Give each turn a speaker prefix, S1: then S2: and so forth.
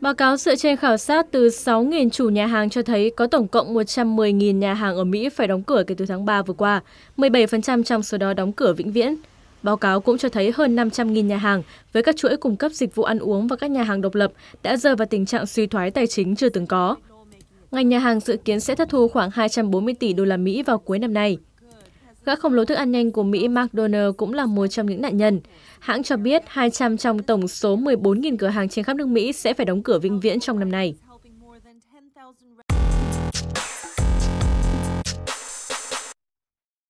S1: Báo cáo dựa trên khảo sát từ 6.000 chủ nhà hàng cho thấy có tổng cộng 110.000 nhà hàng ở Mỹ phải đóng cửa kể từ tháng 3 vừa qua, 17% trong số đó đóng cửa vĩnh viễn. Báo cáo cũng cho thấy hơn 500.000 nhà hàng với các chuỗi cung cấp dịch vụ ăn uống và các nhà hàng độc lập đã rơi vào tình trạng suy thoái tài chính chưa từng có. Ngành nhà hàng dự kiến sẽ thất thu khoảng 240 tỷ đô la Mỹ vào cuối năm nay. Gã khổng lồ thức ăn nhanh của Mỹ McDonald cũng là một trong những nạn nhân. Hãng cho biết 200 trong tổng số 14.000 cửa hàng trên khắp nước Mỹ sẽ phải đóng cửa vĩnh viễn trong năm nay.